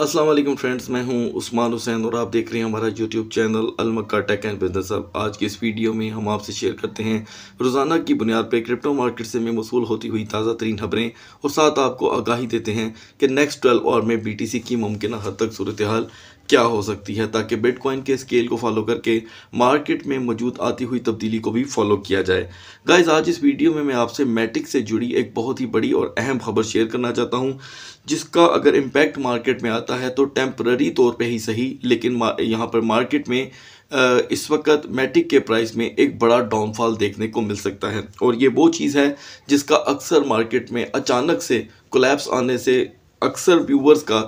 अस्सलाम वालेकुम फ्रेंड्स मैं हूं उस्मान हुसैन और आप देख रहे हैं हमारा यूट्यूब चैनल अलमक्का टेक एंड बिजनेस अब आज की इस वीडियो में हम आपसे शेयर करते हैं रोज़ाना की बुनियाद पर क्रिप्टो मार्केट से में मौसू होती हुई ताज़ा तरीन खबरें और साथ आपको आगाही देते हैं कि नेक्स्ट ट्वेल्व और में बी की मुमकिन हद तक सूरत हाल क्या हो सकती है ताकि बिटकॉइन के स्केल को फॉलो करके मार्केट में मौजूद आती हुई तब्दीली को भी फॉलो किया जाए गाइज आज इस वीडियो में मैं आपसे मैटिक से जुड़ी एक बहुत ही बड़ी और अहम खबर शेयर करना चाहता हूँ जिसका अगर इम्पैक्ट मार्केट में आता है तो टेम्प्ररी तौर पर ही सही लेकिन यहाँ पर मार्केट में इस वक्त मैटिक के प्राइस में एक बड़ा डाउनफॉल देखने को मिल सकता है और ये वो चीज़ है जिसका अक्सर मार्केट में अचानक से कोलेप्स आने से अक्सर व्यूवर्स का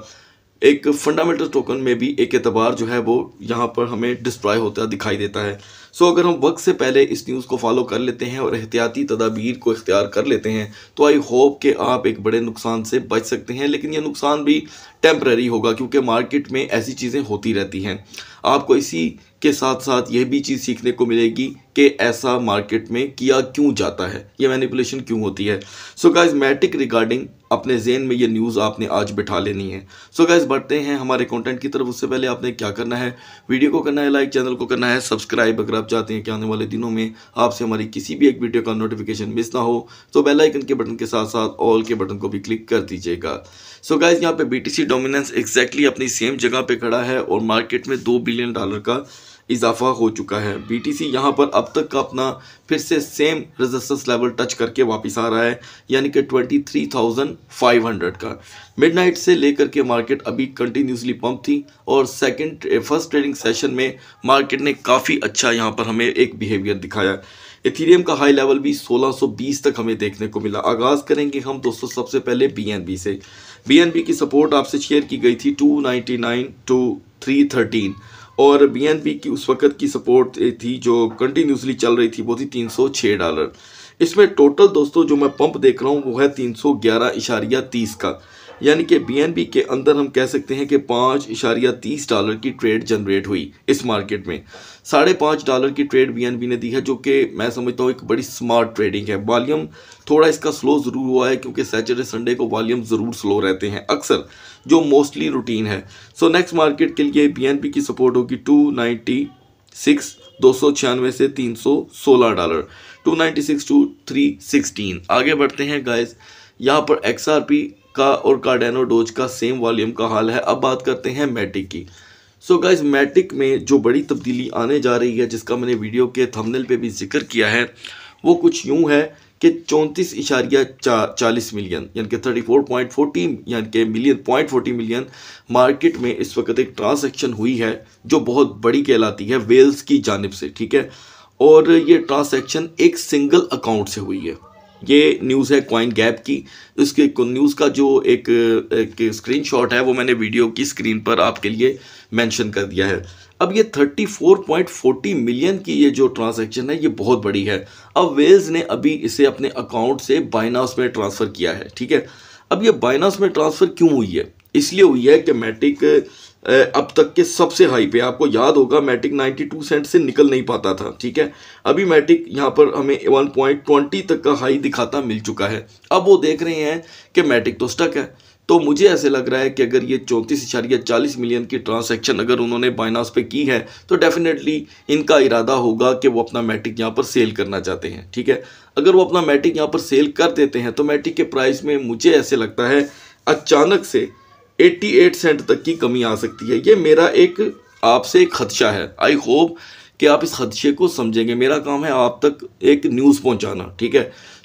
एक फंडामेंटल टोकन में भी एक एतबार जो है वो यहाँ पर हमें डिस्ट्रॉय होता दिखाई देता है सो so, अगर हम वक्त से पहले इस न्यूज़ को फॉलो कर लेते हैं और एहतियाती तदाबीर को इख्तियार कर लेते हैं तो आई होप कि आप एक बड़े नुकसान से बच सकते हैं लेकिन यह नुकसान भी टेम्प्ररी होगा क्योंकि मार्केट में ऐसी चीज़ें होती रहती हैं आपको इसी के साथ साथ यह भी चीज़ सीखने को मिलेगी कि ऐसा मार्केट में किया क्यों जाता है यह मैनिपुलेशन क्यों होती है सो गाइज मैटिक रिगार्डिंग अपने जेन में यह न्यूज़ आपने आज बिठा लेनी है सो गाइज बढ़ते हैं हमारे कंटेंट की तरफ उससे पहले आपने क्या करना है वीडियो को करना है लाइक चैनल को करना है सब्सक्राइब अगर आप चाहते हैं कि आने वाले दिनों में आपसे हमारी किसी भी एक वीडियो का नोटिफिकेशन मिस ना हो तो बेलाइकन के बटन के साथ साथ ऑल के बटन को भी क्लिक कर दीजिएगा सो गाइज यहाँ पे बीटीसी डोमिनेंस एक्जैक्टली अपनी सेम जगह पे खड़ा है और मार्केट में दो बिलियन डॉलर का इजाफा हो चुका है बी टी सी यहाँ पर अब तक का अपना फिर से सेम रेजिस्टेंस लेवल टच करके वापस आ रहा है यानी कि twenty three thousand five hundred का नाइट से लेकर के मार्केट अभी कंटिन्यूसली पंप थी और सेकेंड फर्स्ट ट्रेडिंग सेशन में मार्केट ने काफ़ी अच्छा यहाँ पर हमें एक बिहेवियर दिखाया इथीरियम का हाई लेवल भी सोलह सौ बीस तक हमें देखने को मिला आगाज़ करेंगे हम दोस्तों सबसे पहले बी एन बी से बीएनबी की सपोर्ट आपसे शेयर की गई थी 299 टू 313 और बीएनबी की उस वक्त की सपोर्ट थी जो कंटिन्यूसली चल रही थी वो थी 306 डॉलर इसमें टोटल दोस्तों जो मैं पंप देख रहा हूँ वो है तीन सौ ग्यारह इशारिया तीस का यानी कि बी के अंदर हम कह सकते हैं कि पाँच इशारिया तीस डॉलर की ट्रेड जनरेट हुई इस मार्केट में साढ़े पाँच डॉलर की ट्रेड बी ने दी है जो कि मैं समझता हूँ एक बड़ी स्मार्ट ट्रेडिंग है वॉल्यूम थोड़ा इसका स्लो ज़रूर हुआ है क्योंकि सैटरडे संडे को वॉल्यूम ज़रूर स्लो रहते हैं अक्सर जो मोस्टली रूटीन है सो नेक्स्ट मार्केट के लिए बी की सपोर्ट होगी टू नाइन्टी सिक्स दो सौ छियानवे से तीन सौ सोलह dollar two ninety six to three sixteen आगे बढ़ते हैं गाइस यहाँ पर एक्स आर पी का और कार्डेनो डोज का सेम वॉल्यूम का हाल है अब बात करते हैं मैटिक की सो so गाइस मैटिक में जो बड़ी तब्दीली आने जा रही है जिसका मैंने वीडियो के थंबनेल पे भी जिक्र किया है वो कुछ यूं है कि चौंतीस इशारिया चा, चालीस मिलियन यानी कि थर्टी फोर पॉइंट फोर्टी यानी कि million point forty million market में इस वक्त एक ट्रांसैक्शन हुई है जो बहुत बड़ी कहलाती है वेल्स की जानब से ठीक है और ये ट्रांसैक्शन एक सिंगल अकाउंट से हुई है ये न्यूज़ है कॉइन गैप की तो इसके न्यूज़ का जो एक, एक शॉट है वो मैंने वीडियो की स्क्रीन पर आपके लिए मेंशन कर दिया है अब ये 34.40 मिलियन की ये जो ट्रांजैक्शन है ये बहुत बड़ी है अब वेल्स ने अभी इसे अपने अकाउंट से बाइनास में ट्रांसफ़र किया है ठीक है अब ये बाइनास में ट्रांसफ़र क्यों हुई है इसलिए हुई है कि मैट्रिक अब तक के सबसे हाई पे आपको याद होगा मैटिक 92 सेंट से निकल नहीं पाता था ठीक है अभी मैटिक यहाँ पर हमें 1.20 तक का हाई दिखाता मिल चुका है अब वो देख रहे हैं कि मैटिक तो स्टक है तो मुझे ऐसे लग रहा है कि अगर ये चौंतीस इशारिया चालीस मिलियन की ट्रांसैक्शन अगर उन्होंने बाइनास पे की है तो डेफिनेटली इनका इरादा होगा कि वो अपना मैटिक यहाँ पर सेल करना चाहते हैं ठीक है अगर वो अपना मैटिक यहाँ पर सेल कर देते हैं तो मैटिक के प्राइस में मुझे ऐसे लगता है अचानक से 88 सेंट तक की कमी आ सकती है ये मेरा एक आपसे एक खदशा है आई होप कि आप इस खदशे को समझेंगे मेरा काम है आप तक एक न्यूज़ पहुंचाना ठीक है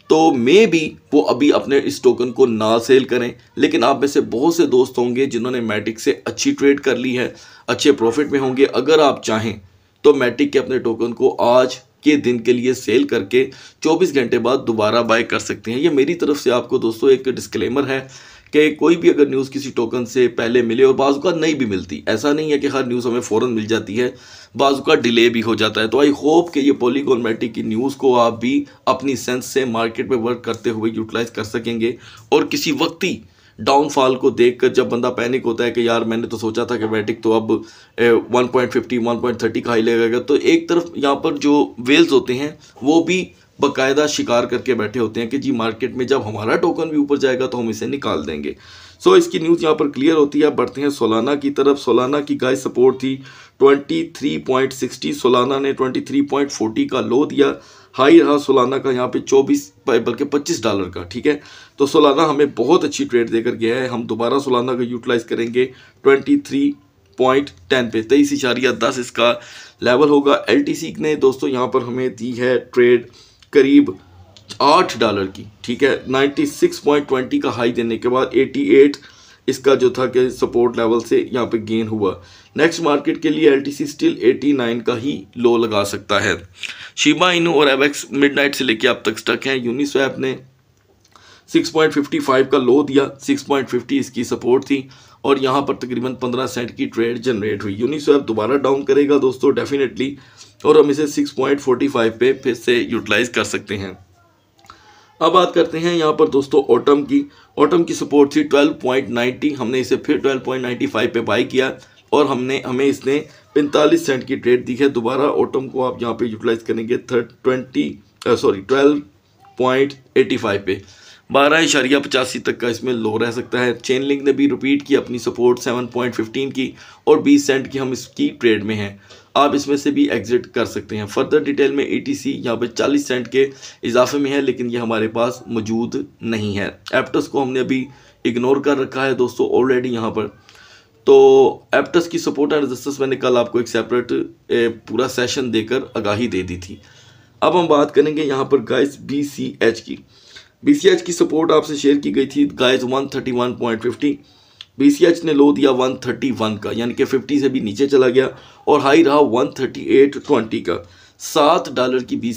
तो मे भी वो अभी अपने इस टोकन को ना सेल करें लेकिन आप में से बहुत से दोस्त होंगे जिन्होंने मैटिक से अच्छी ट्रेड कर ली है अच्छे प्रॉफिट में होंगे अगर आप चाहें तो मैटिक के अपने टोकन को आज के दिन के लिए सेल करके 24 घंटे बाद दोबारा बाय कर सकते हैं ये मेरी तरफ से आपको दोस्तों एक डिस्क्लेमर है कि कोई भी अगर न्यूज़ किसी टोकन से पहले मिले और का नहीं भी मिलती ऐसा नहीं है कि हर न्यूज़ हमें फ़ौर मिल जाती है का डिले भी हो जाता है तो आई होप कि ये पोलीगोनमेटिक की न्यूज़ को आप भी अपनी सेंस से मार्केट में वर्क करते हुए यूटिलाइज़ कर सकेंगे और किसी वक्ती डाउनफॉल को देख कर जब बंदा पैनिक होता है कि यार मैंने तो सोचा था कि मैटिक तो अब 1.50 1.30 का हाई लगेगा तो एक तरफ यहाँ पर जो वेल्स होते हैं वो भी बकायदा शिकार करके बैठे होते हैं कि जी मार्केट में जब हमारा टोकन भी ऊपर जाएगा तो हम इसे निकाल देंगे सो so, इसकी न्यूज़ यहाँ पर क्लियर होती है बढ़ते हैं सोलाना की तरफ सोलाना की गाय सपोर्ट थी 23.60 सोलाना ने 23.40 का लो दिया हाई रहा सोलाना का यहाँ पे 24 बल्कि 25 डॉलर का ठीक है तो सोलाना हमें बहुत अच्छी ट्रेड देकर गया है हम दोबारा सोलाना का यूटिलाइज करेंगे 23 पॉइंट टेन पे तेईस इशारिया दस इसका लेवल होगा एल ने दोस्तों यहाँ पर हमें दी है ट्रेड करीब आठ डॉलर की ठीक है 96.20 का हाई देने के बाद 88 इसका जो था कि सपोर्ट लेवल से यहाँ पे गेन हुआ नेक्स्ट मार्केट के लिए एलटीसी स्टिल 89 का ही लो लगा सकता है शिबा इनू और एवेक्स मिडनाइट से लेके अब तक स्टक हैं यूनिस्वैप ने 6.55 का लो दिया 6.50 इसकी सपोर्ट थी और यहाँ पर तकरीबन 15 सेंट की ट्रेड जनरेट हुई यूनिस्वैप दोबारा डाउन करेगा दोस्तों डेफिनेटली और हम इसे 6.45 पे फिर से यूटिलाइज कर सकते हैं अब बात करते हैं यहाँ पर दोस्तों ऑटम की ऑटम की सपोर्ट थी 12.90 हमने इसे फिर 12.95 पे बाई किया और हमने हमें इसने 45 सेंट की ट्रेड दी है दोबारा ऑटम को आप यहाँ पे यूटिलाइज करेंगे twenty sorry twelve point eighty five पे बारह इशारिया पचासी तक का इसमें लो रह सकता है चेन लिंक ने भी रिपीट की अपनी सपोर्ट सेवन पॉइंट फिफ्टीन की और बीस सेंट की हम इसकी ट्रेड में हैं आप इसमें से भी एग्जिट कर सकते हैं फर्दर डिटेल में ए टी सी यहाँ पर चालीस सेंट के इजाफे में है लेकिन ये हमारे पास मौजूद नहीं है एप्टस को हमने अभी इग्नोर कर रखा है दोस्तों ऑलरेडी यहाँ पर तो एप्टस की सपोर्ट एंड रजिस्टेंस मैंने कल आपको एक सेपरेट पूरा सेशन देकर आगाही दे दी थी अब हम बात करेंगे यहाँ पर गाइस बी सी एच की बी सी एच की सपोर्ट आपसे शेयर की गई थी guys one thirty one point fifty H ने लो दिया 131 का यानी कि 50 से भी नीचे चला गया और हाई रहा 138.20 का सात डॉलर की बी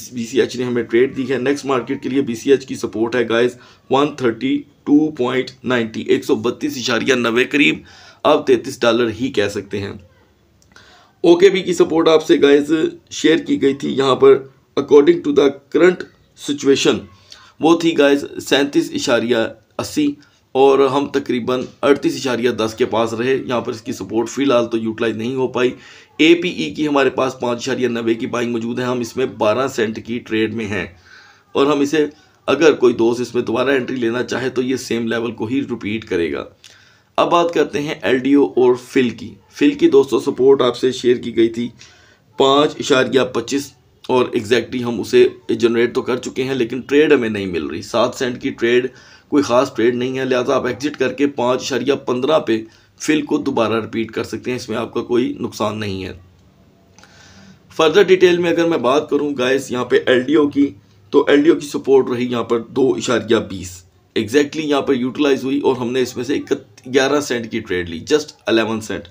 एच ने हमें ट्रेड दी है नेक्स्ट मार्केट के लिए एच की सपोर्ट है गाइस 132.90 बत्तीस इशारिया नवे करीब अब 33 डॉलर ही कह सकते हैं ओके बी की सपोर्ट आपसे गाइस शेयर की गई थी यहाँ पर according to the current situation वो थी गाइस सैंतीस इशारिया अस्सी और हम तकरीबन अड़तीस इशारिया दस के पास रहे यहाँ पर इसकी सपोर्ट फ़िलहाल तो यूटिलाइज नहीं हो पाई ए पी ई की हमारे पास पाँच इशारिया नब्बे की बाइंग मौजूद है हम इसमें बारह सेंट की ट्रेड में हैं और हम इसे अगर कोई दोस्त इसमें दोबारा एंट्री लेना चाहे तो ये सेम लेवल को ही रिपीट करेगा अब बात करते हैं एल और फिल की फिल की दोस्तों सपोर्ट आपसे शेयर की गई थी पाँच इशारिया पच्चीस और एग्जैक्टली हम उसे जनरेट तो कर चुके हैं लेकिन ट्रेड हमें नहीं मिल रही सात सेंट की ट्रेड कोई ख़ास ट्रेड नहीं है लिहाजा आप एग्ज़िट करके पाँच शरिया पंद्रह पे फिल को दोबारा रिपीट कर सकते हैं इसमें आपका कोई नुकसान नहीं है फर्दर डिटेल में अगर मैं बात करूँ गाइस यहाँ पे एल की तो एल की सपोर्ट रही यहाँ पर दो इशारिया बीस एग्जैक्टली यहाँ पर यूटिलाइज हुई और हमने इसमें से ग्यारह सेंट की ट्रेड ली जस्ट अलेवन सेंट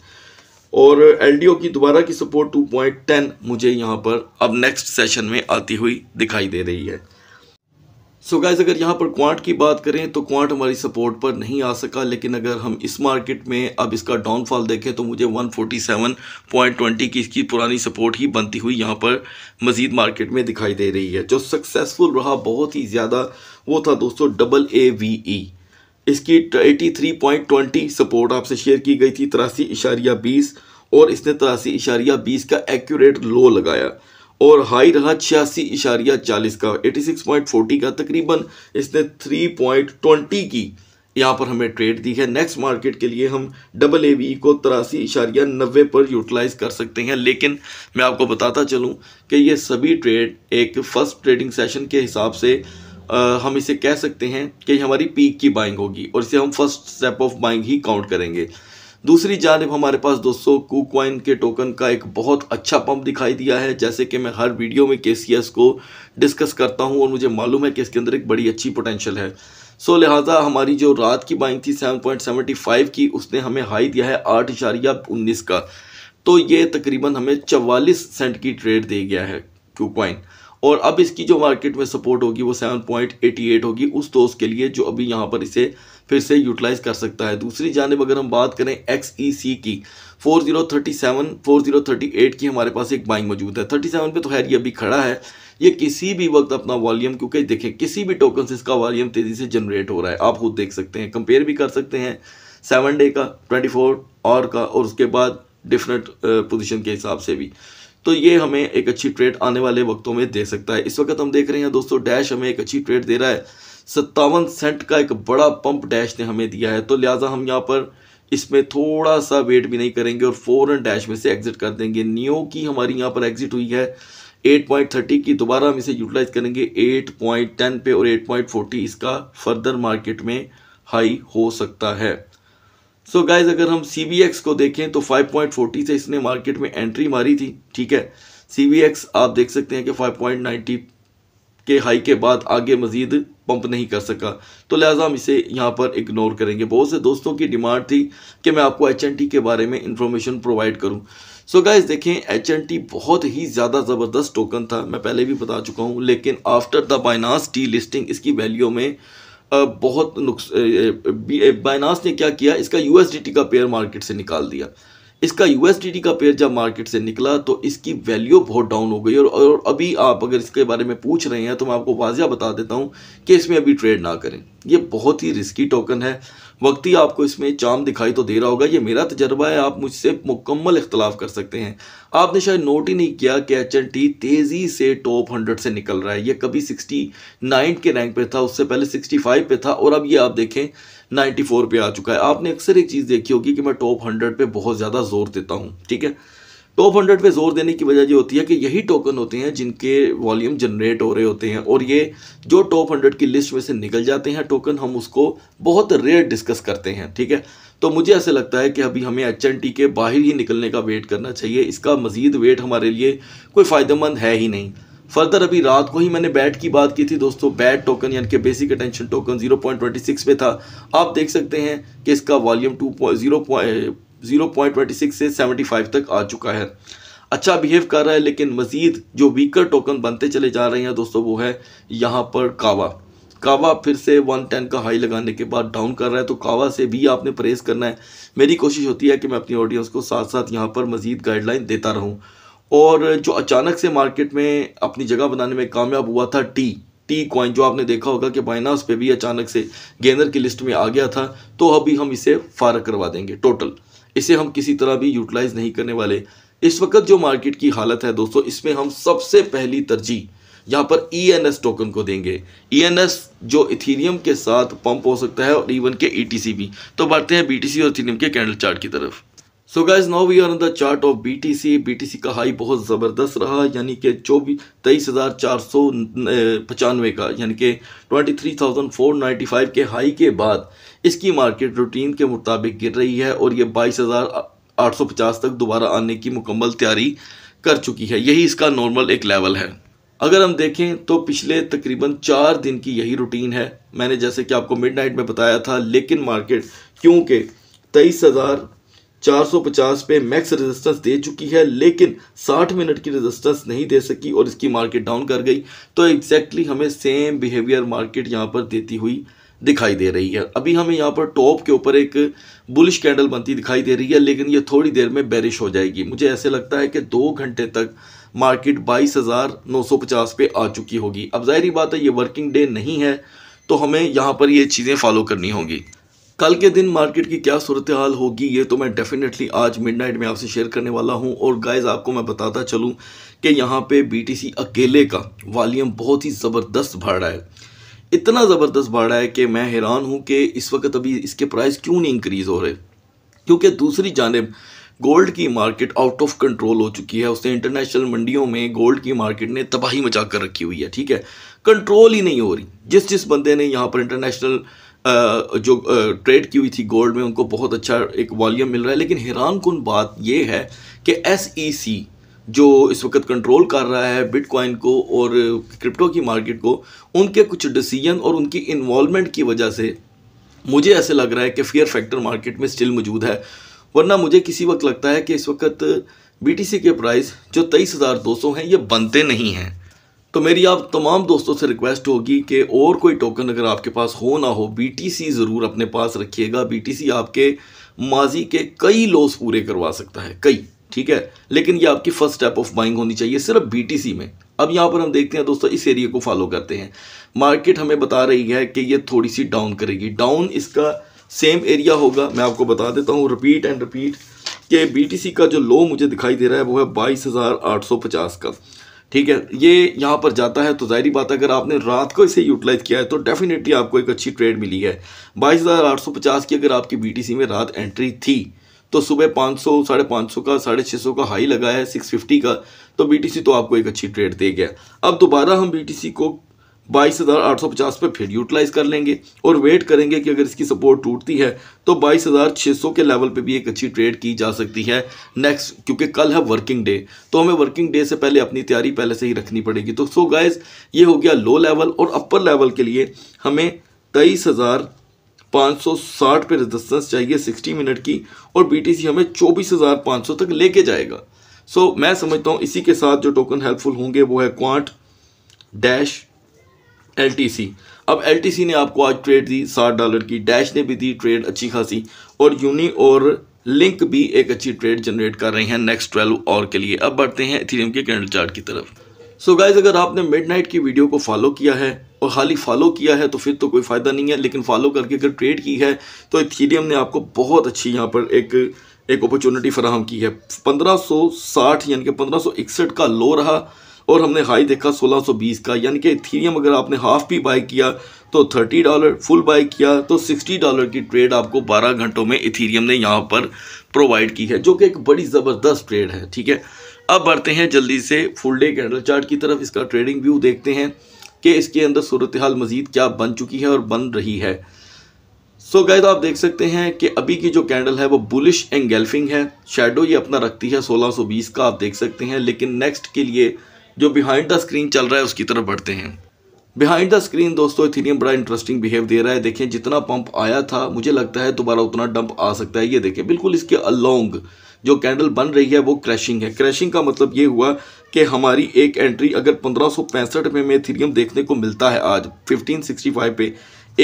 और एल की दोबारा की सपोर्ट 2.10 मुझे यहाँ पर अब नेक्स्ट सेशन में आती हुई दिखाई दे रही है सो so गाइज अगर यहाँ पर क्वांट की बात करें तो क्वांट हमारी सपोर्ट पर नहीं आ सका लेकिन अगर हम इस मार्केट में अब इसका डाउनफॉल देखें तो मुझे 147.20 की इसकी पुरानी सपोर्ट ही बनती हुई यहाँ पर मज़ीद मार्केट में दिखाई दे रही है जो सक्सेसफुल रहा बहुत ही ज़्यादा वो था दोस्तों डबल ए वी ई इसकी 83.20 सपोर्ट आपसे शेयर की गई थी तिरासी इशारिया बीस और इसने तिरासी इशारिया बीस का एक्यूरेट लो लगाया और हाई रहा छियासी इशारिया चालीस का एटी सिक्स पॉइंट फोर्टी का तकरीबन इसने थ्री पॉइंट ट्वेंटी की यहाँ पर हमें ट्रेड दी है नेक्स्ट मार्केट के लिए हम डबल ए बी को तिरासी इशारिया नब्बे पर यूटिलाइज कर सकते हैं लेकिन मैं आपको बताता चलूँ कि ये सभी ट्रेड एक फर्स्ट ट्रेडिंग सेशन के हिसाब से आ, हम इसे कह सकते हैं कि हमारी पीक की बाइंग होगी और इसे हम फर्स्ट स्टेप ऑफ बाइंग ही काउंट करेंगे दूसरी जानब हमारे पास दोस्तों कुकवाइन के टोकन का एक बहुत अच्छा पंप दिखाई दिया है जैसे कि मैं हर वीडियो में के को डिस्कस करता हूँ और मुझे मालूम है कि इसके अंदर एक बड़ी अच्छी पोटेंशियल है सो लिहाजा हमारी जो रात की बाइंग थी 7.75 की उसने हमें हाई दिया है आठ इशारिया उन्नीस का तो ये तकरीबन हमें चवालीस सेंट की ट्रेड दे गया है क्यूकॉइन और अब इसकी जो मार्केट में सपोर्ट होगी वो 7.88 होगी उस दोस्त तो के लिए जो अभी यहाँ पर इसे फिर से यूटिलाइज कर सकता है दूसरी जानब अगर हम बात करें एक्स ई सी की 4037 4038 की हमारे पास एक बाइंग मौजूद है 37 पे तो खैर ये अभी खड़ा है ये किसी भी वक्त अपना वॉल्यूम क्योंकि देखें किसी भी टोकन से इसका वॉल्यूम तेज़ी से जनरेट हो रहा है आप खुद देख सकते हैं कंपेयर भी कर सकते हैं सेवन डे का ट्वेंटी फोर और का और उसके बाद डिफरेंट पोजिशन के हिसाब से भी तो ये हमें एक अच्छी ट्रेड आने वाले वक्तों में दे सकता है इस वक्त हम देख रहे हैं दोस्तों डैश हमें एक अच्छी ट्रेड दे रहा है सत्तावन सेंट का एक बड़ा पंप डैश ने हमें दिया है तो लिहाजा हम यहाँ पर इसमें थोड़ा सा वेट भी नहीं करेंगे और फ़ौरन डैश में से एग्जिट कर देंगे न्यू की हमारी यहाँ पर एग्जिट हुई है 8.30 की दोबारा हम इसे यूटिलाइज करेंगे 8.10 पे और 8.40 इसका फर्दर मार्केट में हाई हो सकता है सो so गाइज अगर हम सी बी एक्स को देखें तो 5.40 से इसने मार्केट में एंट्री मारी थी ठीक है सी बी एक्स आप देख सकते हैं कि 5.90 के हाई के बाद आगे मज़ीद पंप नहीं कर सका तो लिहाजा हम इसे यहाँ पर इग्नोर करेंगे बहुत से दोस्तों की डिमांड थी कि मैं आपको एच टी के बारे में इंफॉर्मेशन प्रोवाइड करूँ सो so गाइज देखें एच टी बहुत ही ज़्यादा ज़बरदस्त टोकन था मैं पहले भी बता चुका हूँ लेकिन after the Binance T listing इसकी वैल्यू में बहुत नुकस बाइनास ने क्या किया इसका यू का पेयर मार्केट से निकाल दिया इसका यू का पेयर जब मार्केट से निकला तो इसकी वैल्यू बहुत डाउन हो गई और, और अभी आप अगर इसके बारे में पूछ रहे हैं तो मैं आपको वाजिया बता देता हूँ कि इसमें अभी ट्रेड ना करें ये बहुत ही रिस्की टोकन है वक्त ही आपको इसमें चाम दिखाई तो दे रहा होगा ये मेरा तजर्बा है आप मुझसे मुकम्मल इख्तलाफ कर सकते हैं आपने शायद नोट ही नहीं किया कि एच एन टी तेज़ी से टॉप हंड्रेड से निकल रहा है ये कभी सिक्सटी नाइन के रैंक पे था उससे पहले सिक्सटी फाइव पर था और अब ये आप देखें नाइन्टी फोर पर आ चुका है आपने अक्सर एक चीज़ देखी होगी कि मैं टॉप हंड्रेड पर बहुत ज़्यादा जोर देता हूँ ठीक है टॉप हंड्रेड पे जोर देने की वजह ये होती है कि यही टोकन होते हैं जिनके वॉल्यूम जनरेट हो रहे होते हैं और ये जो टॉप हंड्रेड की लिस्ट में से निकल जाते हैं टोकन हम उसको बहुत रेयर डिस्कस करते हैं ठीक है तो मुझे ऐसे लगता है कि अभी हमें एच के बाहर ही निकलने का वेट करना चाहिए इसका मजीद वेट हमारे लिए कोई फ़ायदेमंद है ही नहीं फर्दर अभी रात को ही मैंने बैट की बात की थी दोस्तों बैट टोकन यानी कि बेसिक अटेंशन टोकन 0.26 पे था आप देख सकते हैं कि इसका वॉल्यूम टू पॉइंट जीरो 0.26 से 75 तक आ चुका है अच्छा बिहेव कर रहा है लेकिन मज़ीद जो वीकर टोकन बनते चले जा रहे हैं दोस्तों वो है यहाँ पर कावा कावा फिर से 110 का हाई लगाने के बाद डाउन कर रहा है तो कावा से भी आपने परहेज करना है मेरी कोशिश होती है कि मैं अपनी ऑडियंस को साथ साथ यहाँ पर मज़ीद गाइडलाइन देता रहूँ और जो अचानक से मार्केट में अपनी जगह बनाने में कामयाब हुआ था टी टी कॉइन जो आपने देखा होगा कि बाइनास पे भी अचानक से गेंदर की लिस्ट में आ गया था तो अभी हम इसे फारक करवा देंगे टोटल इसे हम किसी तरह भी यूटिलाइज नहीं करने वाले इस वक्त जो मार्केट की हालत है दोस्तों इसमें हम सबसे पहली तरजीह यहाँ पर ई एन एस टोकन को देंगे ई एन एस जो इथीरियम के साथ पंप हो सकता है और इवन के ई टी सी भी तो बढ़ते हैं बी टी सी और इथीरियम के कैंडल चार्ट की तरफ so guys now we are in the chart of B B T C T C का हाई बहुत ज़बरदस्त रहा यानी कि चौबीस तेईस हज़ार चार सौ पचानवे का यानी कि twenty three thousand four ninety five के हाई के बाद इसकी मार्केट रूटीन के मुताबिक गिर रही है और ये बाईस हज़ार आठ सौ पचास तक दोबारा आने की मुकम्मल तैयारी कर चुकी है यही इसका नॉर्मल एक लेवल है अगर हम देखें तो पिछले तकरीबन चार दिन की यही रूटीन है मैंने जैसे कि आपको मिड नाइट में बताया था लेकिन मार्केट क्योंकि तेईस हज़ार 450 पे मैक्स रेजिस्टेंस दे चुकी है लेकिन 60 मिनट की रेजिस्टेंस नहीं दे सकी और इसकी मार्केट डाउन कर गई तो एग्जैक्टली exactly हमें सेम बिहेवियर मार्केट यहाँ पर देती हुई दिखाई दे रही है अभी हमें यहाँ पर टॉप के ऊपर एक बुलिश कैंडल बनती दिखाई दे रही है लेकिन ये थोड़ी देर में बैरिश हो जाएगी मुझे ऐसे लगता है कि दो घंटे तक मार्केट बाईस हज़ार नौ सौ पचास पे आ चुकी होगी अब जाहिर बात है ये वर्किंग डे नहीं है तो हमें यहाँ पर ये चीज़ें फॉलो करनी होगी कल के दिन मार्केट की क्या सूरत हाल होगी ये तो मैं डेफिनेटली आज मिडनाइट में आपसे शेयर करने वाला हूँ और गाइज आपको मैं बताता चलूँ कि यहाँ पे बीटीसी अकेले का वॉल्यूम बहुत ही ज़बरदस्त भर रहा है इतना ज़बरदस्त भर रहा है कि मैं हैरान हूँ कि इस वक्त अभी इसके प्राइस क्यों नहीं इंक्रीज़ हो रहे क्योंकि दूसरी जानब गोल्ड की मार्केट आउट ऑफ कंट्रोल हो चुकी है उसने इंटरनेशनल मंडियों में गोल्ड की मार्केट ने तबाही मचा कर रखी हुई है ठीक है कंट्रोल ही नहीं हो रही जिस जिस बंदे ने यहाँ पर इंटरनेशनल जो ट्रेड की हुई थी गोल्ड में उनको बहुत अच्छा एक वॉल्यूम मिल रहा है लेकिन हैरान कन बात यह है कि एस ई सी जो इस वक्त कंट्रोल कर रहा है बिटकॉइन को और क्रिप्टो की मार्केट को उनके कुछ डिसीजन और उनकी इन्वॉलमेंट की वजह से मुझे ऐसे लग रहा है कि फियर फैक्टर मार्केट में स्टिल मौजूद है वरना मुझे किसी वक्त लगता है कि इस वक्त बीटीसी के प्राइस जो तेईस हज़ार दो सौ हैं ये बनते नहीं हैं तो मेरी आप तमाम दोस्तों से रिक्वेस्ट होगी कि और कोई टोकन अगर आपके पास हो ना हो बीटीसी ज़रूर अपने पास रखिएगा बीटीसी आपके माजी के कई लॉस पूरे करवा सकता है कई ठीक है लेकिन ये आपकी फर्स्ट स्टेप ऑफ बाइंग होनी चाहिए सिर्फ बीटीसी में अब यहाँ पर हम देखते हैं दोस्तों इस एरिया को फॉलो करते हैं मार्केट हमें बता रही है कि ये थोड़ी सी डाउन करेगी डाउन इसका सेम एरिया होगा मैं आपको बता देता हूँ रिपीट एंड रिपीट कि बी का जो लो मुझे दिखाई दे रहा है वो है बाईस हज़ार आठ सौ पचास का ठीक है ये यहाँ पर जाता है तो ज़ाहरी बात अगर आपने रात को इसे यूटिलाइज़ किया है तो डेफिनेटली आपको एक अच्छी ट्रेड मिली है बाईस हज़ार आठ सौ पचास की अगर आपकी बीटीसी में रात एंट्री थी तो सुबह पाँच सौ साढ़े पाँच सौ का साढ़े छः सौ का हाई लगा है सिक्स फिफ्टी का तो बीटीसी तो आपको एक अच्छी ट्रेड दे गया अब दोबारा हम बीटीसी को बाईस हज़ार आठ सौ पचास पर फिर यूटिलाइज कर लेंगे और वेट करेंगे कि अगर इसकी सपोर्ट टूटती है तो बाईस हज़ार छः सौ के लेवल पे भी एक अच्छी ट्रेड की जा सकती है नेक्स्ट क्योंकि कल है वर्किंग डे तो हमें वर्किंग डे से पहले अपनी तैयारी पहले से ही रखनी पड़ेगी तो सो गाइज ये हो गया लो लेवल और अपर लेवल के लिए हमें तेईस हज़ार पाँच सौ साठ पे रजिस्टेंस चाहिए सिक्सटी मिनट की और सी हमें चौबीस हज़ार पाँच सौ तक लेके जाएगा सो so, मैं समझता हूँ इसी के साथ जो टोकन हेल्पफुल होंगे वो है क्वांट डैश एल अब एल ने आपको आज ट्रेड दी साठ डॉलर की डैश ने भी दी ट्रेड अच्छी खासी और यूनी और लिंक भी एक अच्छी ट्रेड जनरेट कर रहे हैं नेक्स्ट ट्वेल्व और के लिए अब बढ़ते हैं इथेरियम के कैंडल चार्ट की तरफ सो so गाइज अगर आपने मिडनाइट की वीडियो को फॉलो किया है और खाली फॉलो किया है तो फिर तो कोई फ़ायदा नहीं है लेकिन फॉलो करके अगर ट्रेड की है तो इथीरियम ने आपको बहुत अच्छी यहाँ पर एक एक अपॉर्चुनिटी फराहम की है 1560 यानी कि 1561 का लो रहा और हमने हाई देखा 1620 का यानी कि इथीरियम अगर आपने हाफ भी बाई किया तो 30 डॉलर फुल बाई किया तो 60 डॉलर की ट्रेड आपको 12 घंटों में इथीरियम ने यहाँ पर प्रोवाइड की है जो कि एक बड़ी ज़बरदस्त ट्रेड है ठीक है अब बढ़ते हैं जल्दी से फुल डे कैंडल चार्ट की तरफ इसका ट्रेडिंग व्यू देखते हैं कि इसके अंदर सूरत हाल मज़ीद क्या बन चुकी है और बन रही है सो so गैद आप देख सकते हैं कि अभी की जो कैंडल है वो बुलिश एंगेल्फिंग है शेडो ये अपना रखती है 1620 का आप देख सकते हैं लेकिन नेक्स्ट के लिए जो बिहाइंड द स्क्रीन चल रहा है उसकी तरफ बढ़ते हैं बिहाइंड द स्क्रीन दोस्तों इथेरियम बड़ा इंटरेस्टिंग बिहेव दे रहा है देखें जितना पंप आया था मुझे लगता है दोबारा उतना डंप आ सकता है ये देखें बिल्कुल इसके अलोंग जो कैंडल बन रही है वो क्रैशिंग है क्रैशिंग का मतलब ये हुआ कि हमारी एक एंट्री अगर पंद्रह में में इथीरियम देखने को मिलता है आज 1565 पे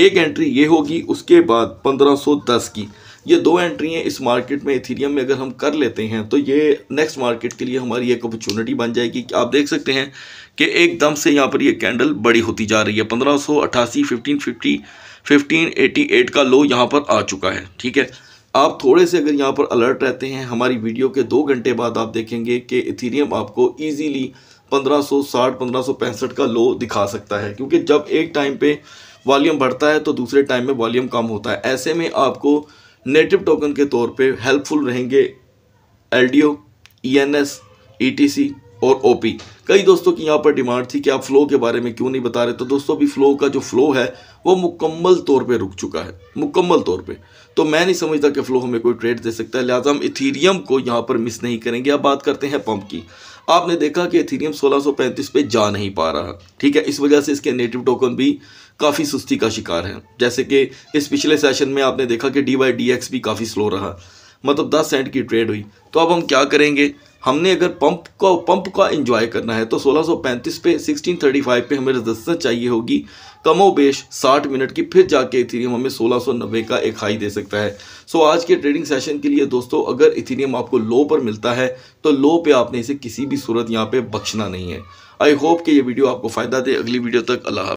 एक एंट्री ये होगी उसके बाद 1510 की ये दो एंट्री हैं इस मार्केट में इथीरियम में अगर हम कर लेते हैं तो ये नेक्स्ट मार्केट के लिए हमारी एक अपॉर्चुनिटी बन जाएगी कि आप देख सकते हैं कि एकदम से यहाँ पर ये कैंडल बड़ी होती जा रही है पंद्रह सौ अट्ठासी fifteen fifty fifteen eighty eight का लो यहाँ पर आ चुका है ठीक है आप थोड़े से अगर यहाँ पर अलर्ट रहते हैं हमारी वीडियो के दो घंटे बाद आप देखेंगे कि इथीरियम आपको ईजीली 1560 1565 का लो दिखा सकता है क्योंकि जब एक टाइम पे वॉल्यूम बढ़ता है तो दूसरे टाइम में वॉल्यूम कम होता है ऐसे में आपको नेटिव टोकन के तौर पे हेल्पफुल रहेंगे L D O E N S E T C और ओ पी कई दोस्तों की यहाँ पर डिमांड थी कि आप फ़्लो के बारे में क्यों नहीं बता रहे तो दोस्तों अभी फ़्लो का जो फ़्लो है वो मुकम्मल तौर पे रुक चुका है मुकम्मल तौर पे तो मैं नहीं समझता कि फ़्लो हमें कोई ट्रेड दे सकता है लिहाजा हम इथीरियम को यहाँ पर मिस नहीं करेंगे अब बात करते हैं पंप की आपने देखा कि इथीरियम पैंतीस पे जा नहीं पा रहा ठीक है इस वजह से इसके नेटिव टोकन भी काफ़ी सुस्ती का शिकार है जैसे कि इस पिछले सेशन में आपने देखा कि डी वाई डी एक्स भी काफ़ी स्लो रहा मतलब दस सेंट की ट्रेड हुई तो अब हम क्या करेंगे हमने अगर पंप को पंप का इंजॉय करना है तो 1635 पे 1635 पे हमें रजिस्टर चाहिए होगी कमो बेश साठ मिनट की फिर जाके इथीरियम हमें 1690 का एक हाई दे सकता है सो आज के ट्रेडिंग सेशन के लिए दोस्तों अगर इथीरियम आपको लो पर मिलता है तो लो पे आपने इसे किसी भी सूरत यहाँ पे बख्शना नहीं है आई होप कि ये वीडियो आपको फ़ायदा दे अगली वीडियो तक अल्लाह